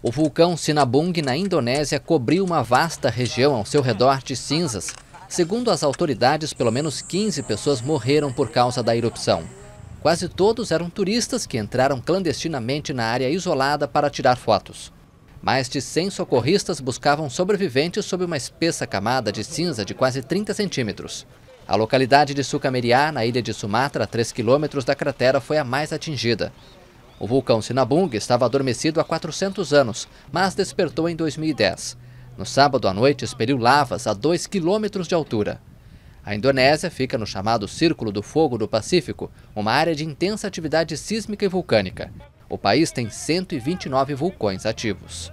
O vulcão Sinabung, na Indonésia, cobriu uma vasta região ao seu redor de cinzas. Segundo as autoridades, pelo menos 15 pessoas morreram por causa da erupção. Quase todos eram turistas que entraram clandestinamente na área isolada para tirar fotos. Mais de 100 socorristas buscavam sobreviventes sob uma espessa camada de cinza de quase 30 centímetros. A localidade de Sucameriá, na ilha de Sumatra, a 3 quilômetros da cratera, foi a mais atingida. O vulcão Sinabung estava adormecido há 400 anos, mas despertou em 2010. No sábado à noite, expeliu lavas a 2 quilômetros de altura. A Indonésia fica no chamado Círculo do Fogo do Pacífico, uma área de intensa atividade sísmica e vulcânica. O país tem 129 vulcões ativos.